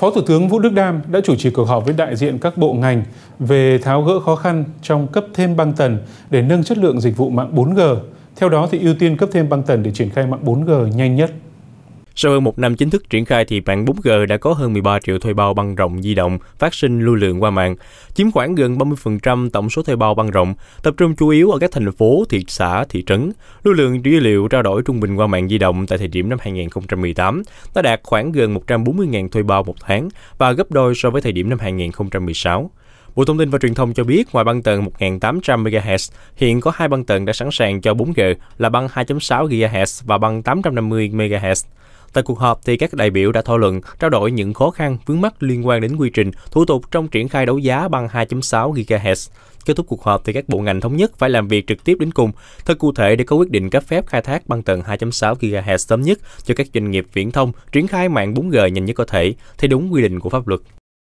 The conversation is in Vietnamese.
Phó Thủ tướng Vũ Đức Đam đã chủ trì cuộc họp với đại diện các bộ ngành về tháo gỡ khó khăn trong cấp thêm băng tần để nâng chất lượng dịch vụ mạng 4G. Theo đó thì ưu tiên cấp thêm băng tần để triển khai mạng 4G nhanh nhất. Sau hơn một năm chính thức triển khai thì mạng 4G đã có hơn 13 triệu thuê bao băng rộng di động phát sinh lưu lượng qua mạng, chiếm khoảng gần 30% tổng số thuê bao băng rộng, tập trung chủ yếu ở các thành phố, thị xã, thị trấn. Lưu lượng dữ liệu trao đổi trung bình qua mạng di động tại thời điểm năm 2018 đã đạt khoảng gần 140.000 thuê bao một tháng và gấp đôi so với thời điểm năm 2016. Bộ Thông tin và Truyền thông cho biết ngoài băng tần 1.800 MHz, hiện có hai băng tần đã sẵn sàng cho 4G là băng 2.6 GHz và băng 850 MHz. Tại cuộc họp thì các đại biểu đã thảo luận, trao đổi những khó khăn vướng mắt liên quan đến quy trình, thủ tục trong triển khai đấu giá bằng 2.6 GHz. Kết thúc cuộc họp thì các bộ ngành thống nhất phải làm việc trực tiếp đến cùng, thật cụ thể để có quyết định cấp phép khai thác băng tần 2.6 GHz sớm nhất cho các doanh nghiệp viễn thông triển khai mạng 4G nhanh nhất có thể, theo đúng quy định của pháp luật.